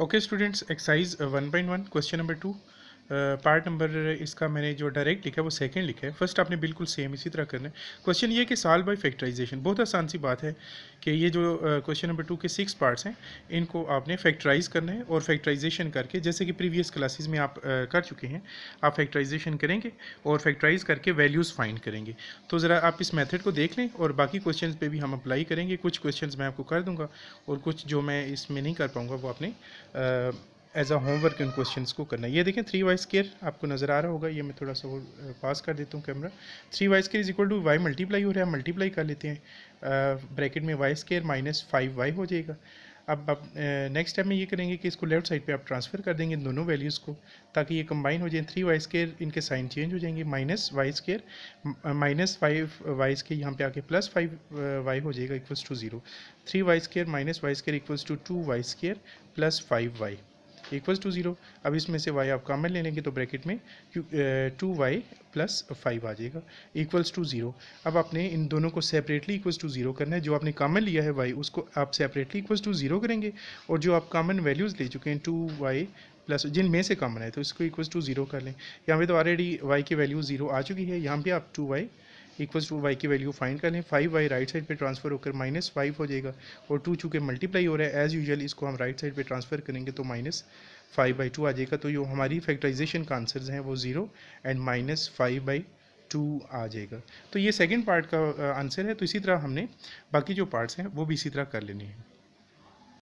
Okay students, exercise 1.1 question number 2. Part number इसका मैंने जो डायरेक्ट लिखा है वो सेकंड लिखा है फर्स्ट आपने बिल्कुल सेम इसी तरह करना है क्वेश्चन ये कि साल बाय फैक्टराइजेशन बहुत आसान सी बात है कि ये जो क्वेश्चन नंबर टू के सिक्स पार्ट्स हैं इनको आपने फैक्टराइज करना है और फैक्टराइजेशन करके जैसे कि प्रीवियस क्लासेज में आप कर चुके हैं आप फैक्टराइजेशन करेंगे और फैक्टराइज करके वैल्यूज़ फाइंड करेंगे तो ज़रा आप इस मैथड को देख लें और बाकी क्वेश्चन पर भी हम अप्लाई करेंगे कुछ क्वेश्चन मैं आपको कर दूँगा और कुछ जो मैं इसमें नहीं कर पाऊँगा वो आपने एज अ होमवर्क इन क्वेश्चन को करना ये देखें थ्री वाई स्केयर आपको नज़र आ रहा होगा ये मैं थोड़ा सा और पास कर देता हूँ कैमरा three y square is equal to y multiply हो रहा है मल्टीप्लाई कर लेते हैं ब्रैकेट में y square minus five y हो जाएगा अब आप नेक्स्ट टाइम में ये करेंगे कि इसको लेफ्ट साइड पे आप ट्रांसफ़र कर देंगे दोनों वैल्यूज़ को ताकि ये कंबाइन हो जाए थ्री वाई स्केयर इनके साइन चेंज हो जाएंगे minus y square minus five y square यहाँ पे आके प्लस फाइव वाई हो जाएगा equals to zero three y square minus y square equals to two y square plus five y equals to zero अब इसमें से वाई आप common ले लेंगे तो ब्रैकेट में टू वाई प्लस फाइव आ जाएगा इक्वल्स टू ज़ीरो अब आपने इन दोनों को सेपरेटली इक्वल्स टू ज़ीरो करना है जो आपने कॉमन लिया है वाई उसको आप सेपरेटली इक्वल्स टू ज़ीरो करेंगे और जो आप कॉमन वैल्यूज़ ले चुके हैं टू वाई प्लस जिन में से कॉमन है तो इसको इक्वल्स टू ज़ीरो कर लें यहाँ पर तो ऑलरेडी वाई की वैल्यू ज़ीरो आ चुकी है यहाँ पर आप two y equal to y की वैल्यू फाइंड कर लें फाइव वाई राइट साइड पे ट्रांसफर होकर माइनस फाइव हो जाएगा और टू चूँकि मल्टीप्लाई हो रहा है एज़ यूजल इसको हम राइट साइड पे ट्रांसफर करेंगे तो माइनस फाइव बाई टू आ जाएगा तो जो हमारी फैक्टराइजेशन का आंसर्स हैं वो zero and minus five by two आ जाएगा तो ये सेकेंड पार्ट का आंसर है तो इसी तरह हमने बाकी जो पार्ट्स हैं वो भी इसी तरह कर लेने हैं